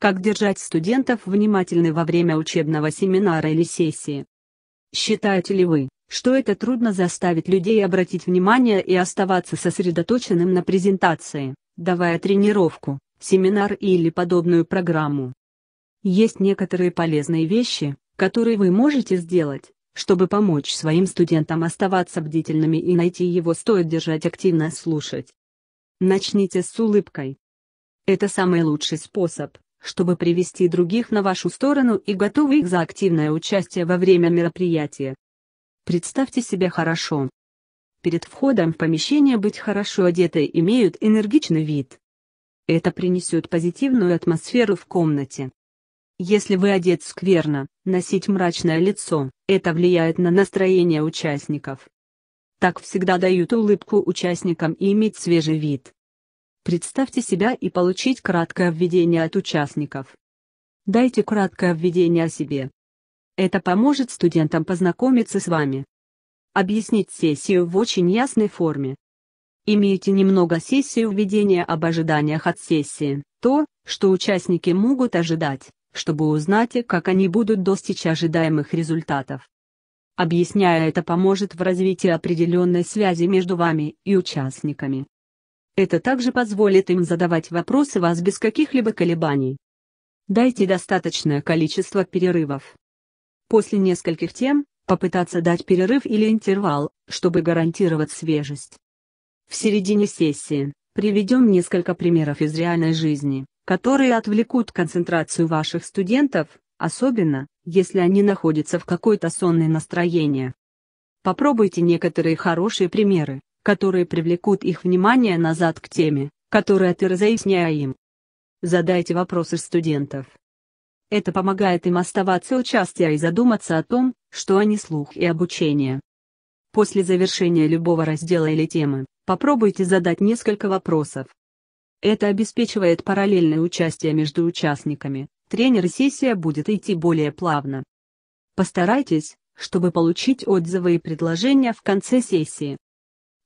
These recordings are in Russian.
Как держать студентов внимательны во время учебного семинара или сессии? Считаете ли вы, что это трудно заставить людей обратить внимание и оставаться сосредоточенным на презентации, давая тренировку, семинар или подобную программу? Есть некоторые полезные вещи, которые вы можете сделать, чтобы помочь своим студентам оставаться бдительными и найти его стоит держать активно слушать. Начните с улыбкой. Это самый лучший способ, чтобы привести других на вашу сторону и готовы их за активное участие во время мероприятия. Представьте себя хорошо. Перед входом в помещение быть хорошо одетой имеют энергичный вид. Это принесет позитивную атмосферу в комнате. Если вы одет скверно, носить мрачное лицо, это влияет на настроение участников. Так всегда дают улыбку участникам и иметь свежий вид. Представьте себя и получить краткое введение от участников. Дайте краткое введение о себе. Это поможет студентам познакомиться с вами. Объяснить сессию в очень ясной форме. Имейте немного сессию введения об ожиданиях от сессии, то, что участники могут ожидать, чтобы узнать, как они будут достичь ожидаемых результатов. Объясняя это поможет в развитии определенной связи между вами и участниками. Это также позволит им задавать вопросы вас без каких-либо колебаний. Дайте достаточное количество перерывов. После нескольких тем, попытаться дать перерыв или интервал, чтобы гарантировать свежесть. В середине сессии, приведем несколько примеров из реальной жизни, которые отвлекут концентрацию ваших студентов, особенно, если они находятся в какой-то сонной настроении. Попробуйте некоторые хорошие примеры, которые привлекут их внимание назад к теме, которую ты разъясняя им. Задайте вопросы студентов. Это помогает им оставаться участия а и задуматься о том, что они слух и обучение. После завершения любого раздела или темы, попробуйте задать несколько вопросов. Это обеспечивает параллельное участие между участниками, тренер сессия будет идти более плавно. Постарайтесь, чтобы получить отзывы и предложения в конце сессии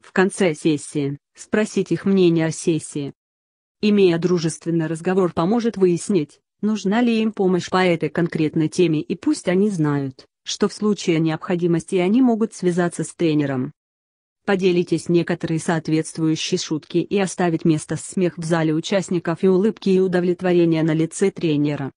в конце сессии, спросить их мнение о сессии. Имея дружественный разговор поможет выяснить, нужна ли им помощь по этой конкретной теме и пусть они знают, что в случае необходимости они могут связаться с тренером. Поделитесь некоторые соответствующие шутки и оставить место смех в зале участников и улыбки и удовлетворения на лице тренера.